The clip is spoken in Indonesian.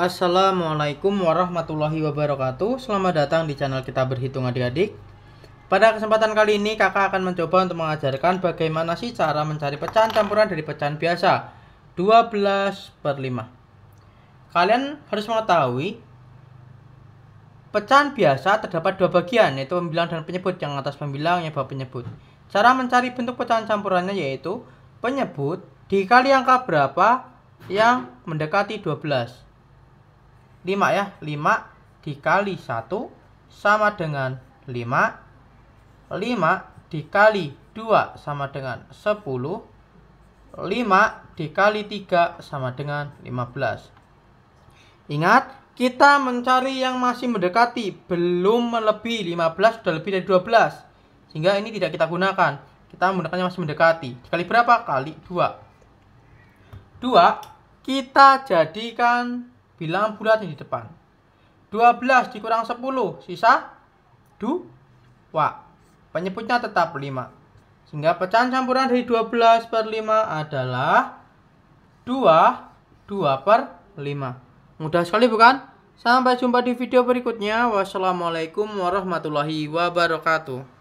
Assalamualaikum warahmatullahi wabarakatuh Selamat datang di channel kita berhitung adik-adik Pada kesempatan kali ini kakak akan mencoba untuk mengajarkan bagaimana sih cara mencari pecahan campuran dari pecahan biasa 12 per 5 Kalian harus mengetahui Pecahan biasa terdapat dua bagian yaitu pembilang dan penyebut Yang atas pembilang, yang bawah penyebut Cara mencari bentuk pecahan campurannya yaitu Penyebut dikali angka berapa yang mendekati 12 5 ya. 5 dikali 1 sama dengan 5. 5 dikali 2 sama dengan 10. 5 dikali 3 sama dengan 15. Ingat, kita mencari yang masih mendekati, belum melebihi 15, sudah lebih dari 12. Sehingga ini tidak kita gunakan. Kita menggunakan yang masih mendekati. Dikali berapa? Kali 2. 2 kita jadikan bilangan bulat yang di depan. 12 dikurang 10, sisa 2. Penyebutnya tetap 5. Sehingga pecahan campuran dari 12 per 5 adalah 2, 2 per 5. Mudah sekali bukan? Sampai jumpa di video berikutnya. Wassalamualaikum warahmatullahi wabarakatuh.